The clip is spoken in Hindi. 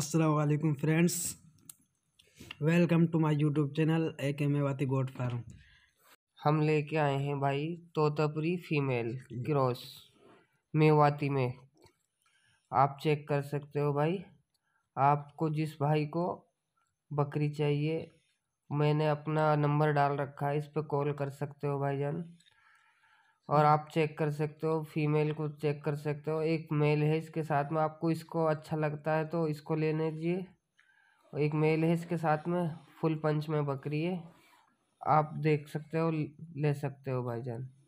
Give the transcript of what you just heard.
असलकुम friends welcome to my YouTube channel A K Mewati गोड फार्म हम लेके आए हैं भाई तोतापुरी फीमेल क्रॉस मेवाती में आप चेक कर सकते हो भाई आपको जिस भाई को बकरी चाहिए मैंने अपना नंबर डाल रखा है इस पर कॉल कर सकते हो भाई जान और हम्म। आप चेक कर सकते हो फीमेल को चेक कर सकते हो एक मेल है इसके साथ में आपको इसको अच्छा लगता है तो इसको लेने दिए एक मेल है इसके साथ में फुल पंच में बकरी है आप देख सकते हो ले सकते हो भाईजान